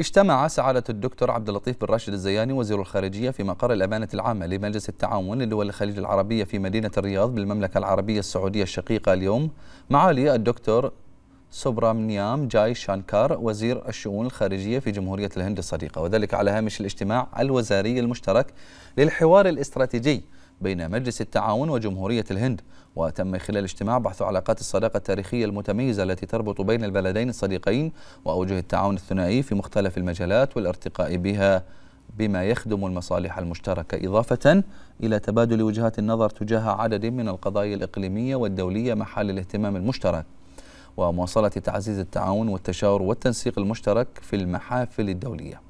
اجتمع سعادة الدكتور عبد اللطيف بن راشد الزياني وزير الخارجية في مقر الأمانة العامة لمجلس التعاون لدول الخليج العربية في مدينة الرياض بالمملكة العربية السعودية الشقيقة اليوم معالي الدكتور سوبرامنيام جاي شانكار وزير الشؤون الخارجية في جمهورية الهند الصديقة وذلك على هامش الاجتماع الوزاري المشترك للحوار الاستراتيجي بين مجلس التعاون وجمهورية الهند وتم خلال اجتماع بحث علاقات الصداقة التاريخية المتميزة التي تربط بين البلدين الصديقين وأوجه التعاون الثنائي في مختلف المجالات والارتقاء بها بما يخدم المصالح المشتركة إضافة إلى تبادل وجهات النظر تجاه عدد من القضايا الإقليمية والدولية محل الاهتمام المشترك ومواصلة تعزيز التعاون والتشاور والتنسيق المشترك في المحافل الدولية